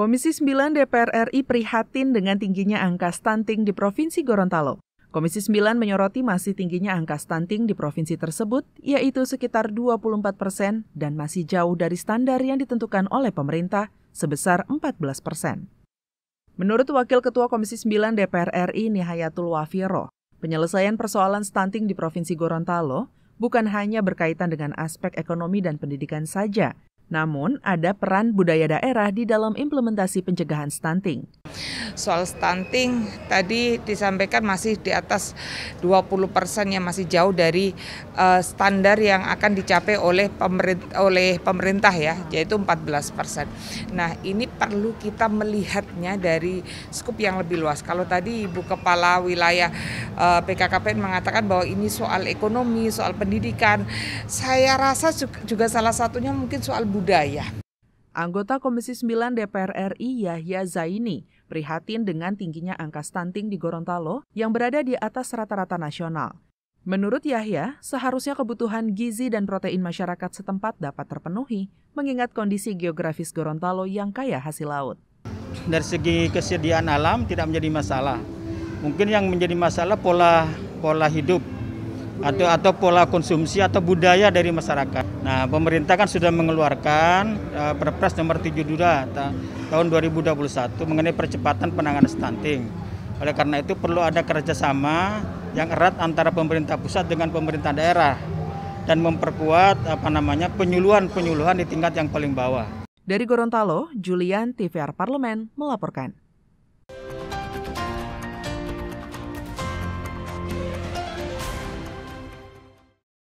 Komisi 9 DPR RI prihatin dengan tingginya angka stunting di Provinsi Gorontalo. Komisi 9 menyoroti masih tingginya angka stunting di provinsi tersebut, yaitu sekitar 24 persen dan masih jauh dari standar yang ditentukan oleh pemerintah sebesar 14 persen. Menurut Wakil Ketua Komisi 9 DPR RI Nihayatul Wafiro, penyelesaian persoalan stunting di Provinsi Gorontalo bukan hanya berkaitan dengan aspek ekonomi dan pendidikan saja, namun, ada peran budaya daerah di dalam implementasi pencegahan stunting. Soal stunting tadi disampaikan masih di atas 20 persen yang masih jauh dari uh, standar yang akan dicapai oleh pemerintah, oleh pemerintah ya, yaitu 14 persen. Nah, ini perlu kita melihatnya dari skup yang lebih luas. Kalau tadi Ibu Kepala Wilayah Eh, PKKPN mengatakan bahwa ini soal ekonomi, soal pendidikan. Saya rasa juga salah satunya mungkin soal budaya. Anggota Komisi 9 DPR RI Yahya Zaini prihatin dengan tingginya angka stunting di Gorontalo yang berada di atas rata-rata nasional. Menurut Yahya, seharusnya kebutuhan gizi dan protein masyarakat setempat dapat terpenuhi, mengingat kondisi geografis Gorontalo yang kaya hasil laut. Dari segi kesediaan alam tidak menjadi masalah, mungkin yang menjadi masalah pola pola hidup atau atau pola konsumsi atau budaya dari masyarakat. Nah, pemerintah kan sudah mengeluarkan uh, Perpres nomor 72 ta tahun 2021 mengenai percepatan penanganan stunting. Oleh karena itu perlu ada kerjasama yang erat antara pemerintah pusat dengan pemerintah daerah dan memperkuat apa namanya penyuluhan-penyuluhan di tingkat yang paling bawah. Dari Gorontalo, Julian TVR Parlemen melaporkan.